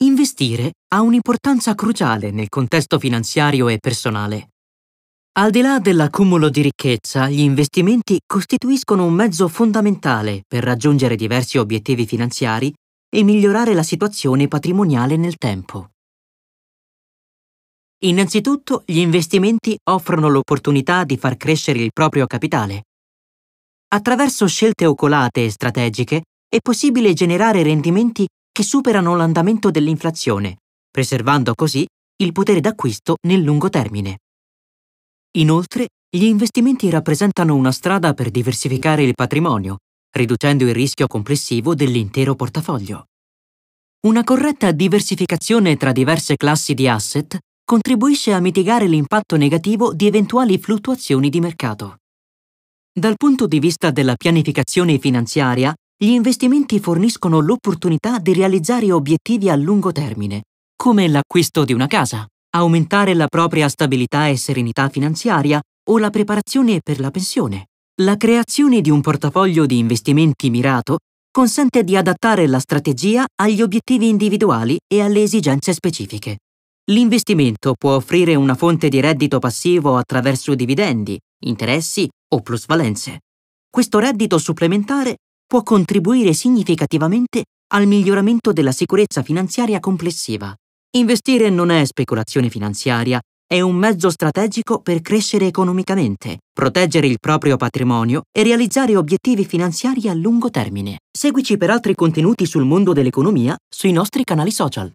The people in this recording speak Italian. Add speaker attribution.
Speaker 1: Investire ha un'importanza cruciale nel contesto finanziario e personale. Al di là dell'accumulo di ricchezza, gli investimenti costituiscono un mezzo fondamentale per raggiungere diversi obiettivi finanziari e migliorare la situazione patrimoniale nel tempo. Innanzitutto, gli investimenti offrono l'opportunità di far crescere il proprio capitale. Attraverso scelte oculate e strategiche è possibile generare rendimenti che superano l'andamento dell'inflazione, preservando così il potere d'acquisto nel lungo termine. Inoltre, gli investimenti rappresentano una strada per diversificare il patrimonio, riducendo il rischio complessivo dell'intero portafoglio. Una corretta diversificazione tra diverse classi di asset contribuisce a mitigare l'impatto negativo di eventuali fluttuazioni di mercato. Dal punto di vista della pianificazione finanziaria, gli investimenti forniscono l'opportunità di realizzare obiettivi a lungo termine, come l'acquisto di una casa, aumentare la propria stabilità e serenità finanziaria o la preparazione per la pensione. La creazione di un portafoglio di investimenti mirato consente di adattare la strategia agli obiettivi individuali e alle esigenze specifiche. L'investimento può offrire una fonte di reddito passivo attraverso dividendi, interessi o plusvalenze. Questo reddito supplementare può contribuire significativamente al miglioramento della sicurezza finanziaria complessiva. Investire non è speculazione finanziaria, è un mezzo strategico per crescere economicamente, proteggere il proprio patrimonio e realizzare obiettivi finanziari a lungo termine. Seguici per altri contenuti sul mondo dell'economia sui nostri canali social.